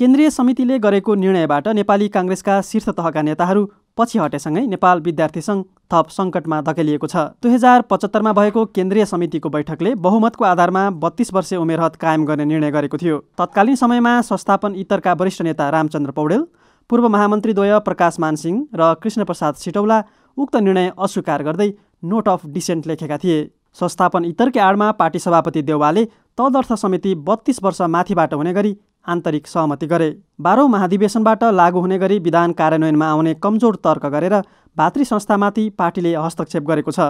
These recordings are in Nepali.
केन्द्रीय समितिले गरेको निर्णयबाट नेपाली काङ्ग्रेसका शीर्ष तहका नेताहरू पछि हटेसँगै नेपाल विद्यार्थी सङ्घ थप सङ्कटमा धकेलिएको छ दुई हजार पचहत्तरमा भएको केन्द्रीय समितिको बैठकले बहुमतको आधारमा बत्तीस वर्ष उमेर हद कायम गर्ने निर्णय गरेको थियो तत्कालीन समयमा संस्थापन इतरका वरिष्ठ नेता रामचन्द्र पौडेल पूर्व महामन्त्रीद्वय प्रकाश मानसिंह र कृष्णप्रसाद सिटौला उक्त निर्णय अस्वीकार गर्दै नोट अफ डिसेन्ट लेखेका थिए संस्थापन इतरकै आडमा पार्टी सभापति देउवाले तदर्थ समिति बत्तीस वर्ष माथिबाट हुने गरी आन्तरिक सहमति गरे बाह्रौँ महाधिवेशनबाट लागू हुने गरी विधान कार्यान्वयनमा आउने कमजोर तर्क गरेर भातृ संस्थामाथि पार्टीले हस्तक्षेप गरेको छ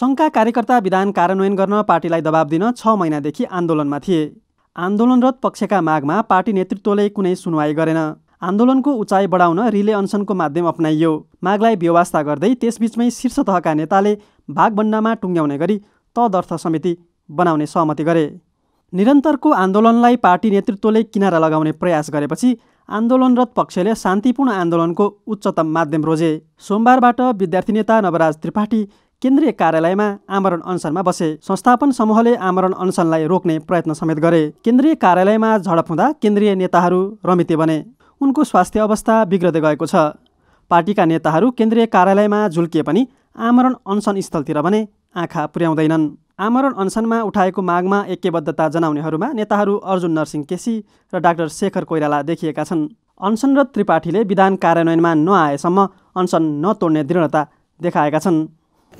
सङ्घका कार्यकर्ता विधान कार्यान्वयन गर्न पार्टीलाई दबाब दिन छ महिनादेखि आन्दोलनमा थिए आन्दोलनरत पक्षका मागमा पार्टी नेतृत्वले कुनै सुनवाई गरेन आन्दोलनको उचाइ बढाउन रिले अनसनको माध्यम अप्नाइयो मागलाई व्यवस्था गर्दै त्यसबीचमै शीर्ष तहका नेताले भागबन्डामा टुङ्ग्याउने गरी तदर्थ समिति बनाउने सहमति गरे निरन्तरको आन्दोलनलाई पार्टी नेतृत्वले किनारा लगाउने प्रयास गरेपछि आन्दोलनरत पक्षले शान्तिपूर्ण आन्दोलनको उच्चतम माध्यम रोजे सोमबारबाट विद्यार्थी नेता नवराज त्रिपाठी केन्द्रीय कार्यालयमा आमरण अनसनमा बसे संस्थापन समूहले आमरण अनसनलाई रोक्ने प्रयत्न समेत गरे केन्द्रीय कार्यालयमा झडप हुँदा केन्द्रीय नेताहरू रमिते बने उनको स्वास्थ्य अवस्था बिग्रदै गएको छ पार्टीका नेताहरू केन्द्रीय कार्यालयमा झुल्किए पनि आमरण अनसन स्थलतिर भने आँखा पुर्याउँदैनन् आमरण अनसनमा उठाएको मागमा ऐक्यबद्धता जनाउनेहरूमा नेताहरू अर्जुन नरसिंह केसी र डाक्टर शेखर कोइराला देखिएका छन् अनसन र त्रिपाठीले विधान कार्यान्वयनमा नआएसम्म अनसन नतोड्ने दृढता देखाएका छन्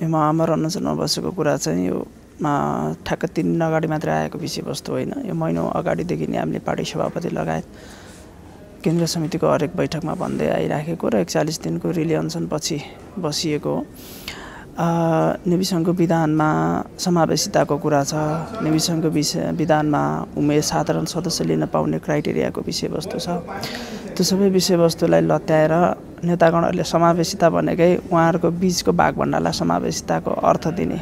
म आमरण अनसनमा बसेको कुरा चाहिँ यो ठ्याक्क तिन दिन अगाडि मात्रै आएको विषयवस्तु होइन यो महिना अगाडिदेखि नै हामीले पार्टी सभापति लगायत केन्द्रीय समितिको हरेक बैठकमा भन्दै आइराखेको र एकचालिस दिनको रिले अनसनपछि बसिएको हो नेविसङ्घको विधानमा समावेशिताको कुरा छ नेविसङ्घको विषय विधानमा उमेर साधारण सदस्य लिन पाउने क्राइटेरियाको विषयवस्तु छ त्यो सबै विषयवस्तुलाई लत्याएर नेतागणहरूले समावेशिता भनेकै उहाँहरूको बिचको भागभण्डालाई समावेशिताको अर्थ दिने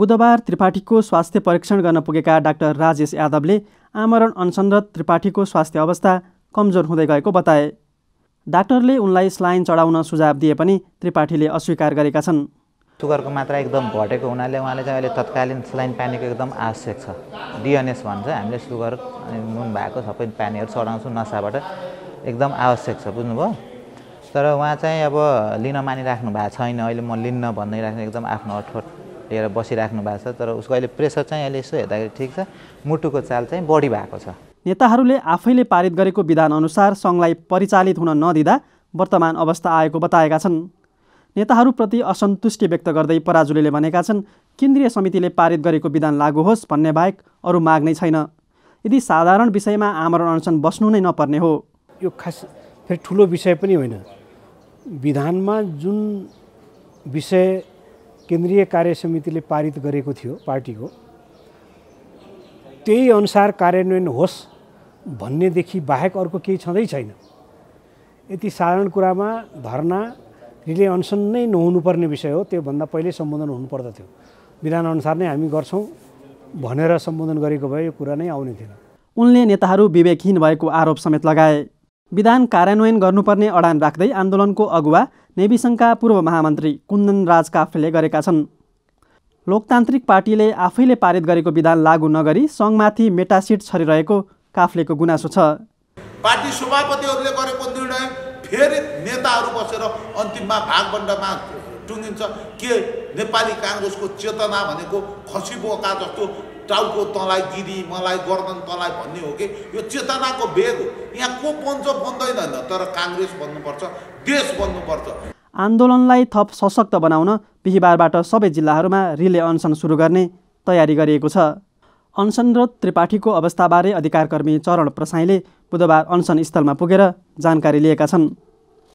बुधबार त्रिपाठीको स्वास्थ्य परीक्षण गर्न पुगेका डाक्टर राजेश यादवले आमरण अनसनरत त्रिपाठीको स्वास्थ्य अवस्था कमजोर हुँदै गएको बताए डाक्टरले उनलाई स्लाइन चढाउन सुझाव दिए पनि त्रिपाठीले अस्वीकार गरेका छन् सुगरको मात्रा एकदम घटेको हुनाले उहाँले चाहिँ अहिले तत्कालीन स्लाइन पानीको एकदम आवश्यक छ डिएनएस भन्छ हामीले सुगर अनि नुन भएको सबै पानीहरू चढाउँछौँ नसाबाट एकदम आवश्यक छ बुझ्नुभयो तर उहाँ चाहिँ अब लिन मानिराख्नु भएको छैन अहिले म लिन्न भन्दै राख्नु एकदम आफ्नो अठोट लिएर बसिराख्नु भएको छ तर उसको अहिले प्रेसर चाहिँ अहिले यसो हेर्दाखेरि ठिक छ मुटुको चाल चाहिँ बढी भएको छ नेताहरूले आफैले पारित गरेको विधान अनुसार सङ्घलाई परिचालित हुन नदिँदा वर्तमान अवस्था आएको बताएका छन् नेताहरूप्रति असन्तुष्टि व्यक्त गर्दै पराजुलीले भनेका छन् केन्द्रीय समितिले पारित गरेको विधान लागू होस् भन्ने बाहेक अरू माग नै छैन यदि साधारण विषयमा आमरण अनसन बस्नु नै नपर्ने हो यो खास फेरि ठुलो विषय पनि होइन विधानमा जुन विषय केन्द्रीय कार्य समितिले पारित गरेको थियो पार्टीको त्यही अनुसार कार्यान्वयन होस् भन्नेदेखि बाहेक अर्को केही छँदै छैन यति साधारण कुरामा धरना रिले अनसन नै नहुनुपर्ने विषय हो त्योभन्दा पहिल्यै सम्बोधन हुनुपर्दथ्यो विधानअनुसार नै हामी गर्छौँ भनेर सम्बोधन गरेको भए यो कुरा नै आउने थिएन उनले नेताहरू विवेकहीन भएको आरोप समेत लगाए विधान कार्यान्वयन गर्नुपर्ने अडान राख्दै आन्दोलनको अगुवा नेविसङ्घका पूर्व महामन्त्री कुन्दन राज काफ्रेले गरेका छन् लोकतान्त्रिक पार्टीले आफैले पारित गरेको विधान लागू नगरी सङ्घमाथि मेटासिट छरिरहेको काफ्लेको गुनासो छ पार्टी सभापतिहरूले गरेको निर्णय फेरि नेताहरू बसेर अन्तिममा भागबण्डमा टुङ्गिन्छ के नेपाली काङ्ग्रेसको चेतना भनेको खसी बोका जस्तो टाउको तँलाई दिदी मलाई गर्दन तँलाई भन्ने हो कि यो चेतनाको बेग हो यहाँ को पन्छ बन्दैन तर काङ्ग्रेस बन्नुपर्छ देश बन्नुपर्छ आन्दोलनलाई थप सशक्त बनाउन बिहिबारबाट सबै जिल्लाहरूमा रिले अनसन सुरु गर्ने तयारी गरिएको छ अनसनरत त्रिपाठीको अवस्थाबारे अधिकारकर्मी चरण प्रसाईले बुधबार अनसन स्थलमा पुगेर जानकारी लिएका छन्